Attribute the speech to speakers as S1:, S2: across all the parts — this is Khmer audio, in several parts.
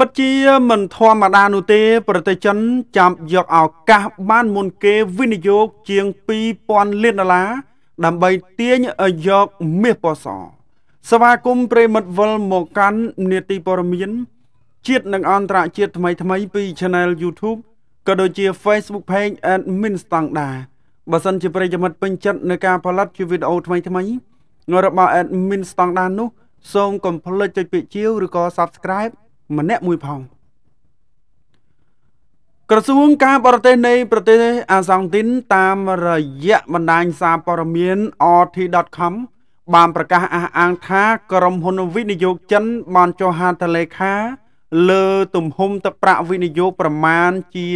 S1: ពិតជាមិនធម្មតានោះទេ ប្រទេសចិនចាប់យកឱកាសបានមុនគេវិនិយោគជាង2000លានដុល្លារដើម្បីទាញយកមាសពណ៌សសមាគមប្រិមិត្តវិលមកកាន់នេតិព័រមៀនជាតិនិងអន្តរជាតិថ្មីថ្មីពី Channel YouTube ក៏ដូចជា Facebook Page Admin Standard បើសិនជាប្រិយមិត្តពេញចិត្តនឹងការផលិតជាវីដេអូថ្មីថ្មី របស់ Admin Standard នោះសូមកុំភ្លេចចុចពាក្យជាវឬក៏ Subscribe ម្នាក់មួយផងក្រសួងការបរទេសនៃប្រទេសអាសង់ទីនតាមរយៈបណ្ដាញសារព័ត៌មាន RT.com បានប្រកាសអះអាងថា ក្រុមហ៊ុនវិនិយោគចិនបានចុះហត្ថលេខាលើទំហំទឹកប្រាក់វិនិយោគប្រមាណជា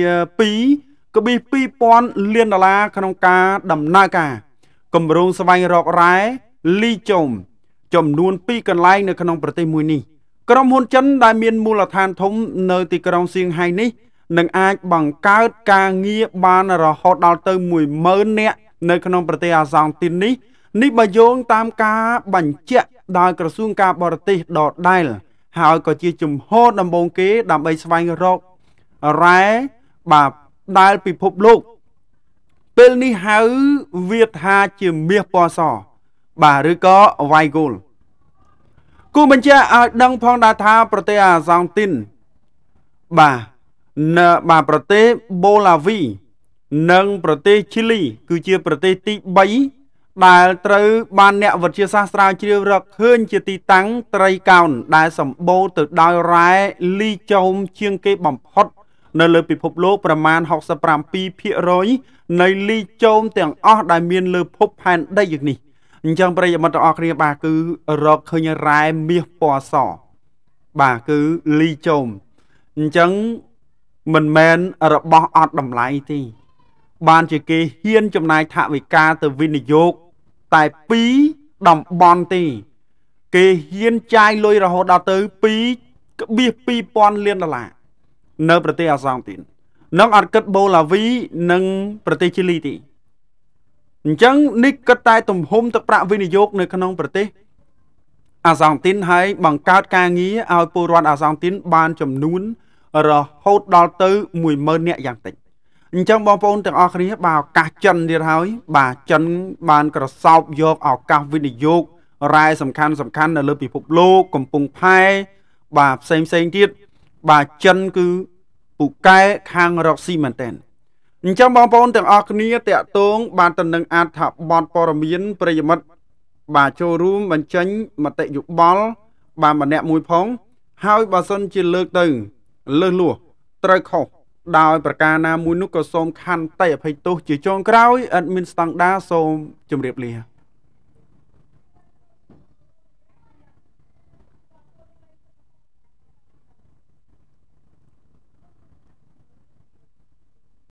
S1: 2ក្បិះ2000លានដុល្លារក្នុងការដំណើរការគម្រោងស្វែងរករ៉ែលីចុំចំនួន2កន្លែងនៅក្នុងប្រទេសមួយនេះក្រុមហ៊ុនចិនដែលមានមូលដ្ឋានធំនៅទីក្រុងសៀងហៃនេះនឹងអាចបង្កើតការងារបានរហូតដល់ទៅ10000នាក់នៅក្នុងប្រទេសអាសង់ទីននេះ នេះបើយោងតាមការ បញ្ជាក់ដោយក្រសួងការបរទេសដដែល ហើយក៏ជាជំហរដំបូងគេ ដើម្បីស្វែងរករ៉ែបាទដែលពិភពលោកពេលនេះហៅវាថាជាមាសពណ៌សបាទឬក៏ white gold គូបញ្ជាឲ្យដឹងផងដែរថាប្រទេសអាសង់ទីនបាទនៅបាទប្រទេសបូឡាវី និងប្រទេសឈីលី គឺជាប្រទេសទី3ដែលត្រូវបានអ្នកវិទ្យាសាស្ត្រាវជ្រាវរកឃើញជាទីតាំងត្រីកោណដែលសម្បូរទៅដោយរ៉ែលីចោមជាងគេបំផុត នៅលើពិភពលោកប្រមាណ67%នៃលីចោមទាំងអស់ដែលមានលើភពផែនដីនេះ។អញ្ចឹងប្រិយមិត្តទាំងអស់គ្នាបាទគឺរកឃើញរ៉ែមាសពណ៌សបាទគឺលីចោមអញ្ចឹងមិនមែនរបស់អត់តម្លៃទេបានជាគេហ៊ានចំណាយថវិកាទៅវិនិយោគតែ2តំបន់ទេគេហ៊ានចាយលុយរហូតដល់ទៅ2.2000លានដុល្លារនៅ ប្រទេសអាសង់ទីននឹងអត់គិតបូឡាវី និង ប្រទេសជីលីទេអញ្ចឹងនេះគិតតែ ទំហំទឹកប្រាក់វិនិយោគនៅក្នុងប្រទេសអាសង់ទីនហើយបង្កើតការងារឲ្យពលរដ្ឋអាសង់ទីនបានចំនួនរហូតដល់ទៅ10000នាក់យ៉ាងតិចអញ្ចឹងបងប្អូនទាំងអស់គ្នាបើឱកាសចិនទៀតហើយបាទចិនបានក្រសោបយកឱកាសវិនិយោគរ៉ែសំខាន់សំខាន់នៅលើពិភពលោកកំពុងផែបាទផ្សេងផ្សេងទៀតបាទចិនគឺពូកែខាងរកស៊ីមែនតើអញ្ចឹងបងប្អូនទាំងអស់គ្នាតាក់ទងបានទៅនឹងអត្ថបទព័ត៌មានប្រិយមិត្តបាទចូលរួមបញ្ចេញមតិយោបល់បានម្នាក់មួយផងហើយបើសិនជាលើកទៅលើសលួសត្រូវខុសដោយប្រការណាមួយនោះក៏សូមខន្តីអភ័យទោសជាចុងក្រោយអត់មានស្តង់ដាសូមជម្រាបលា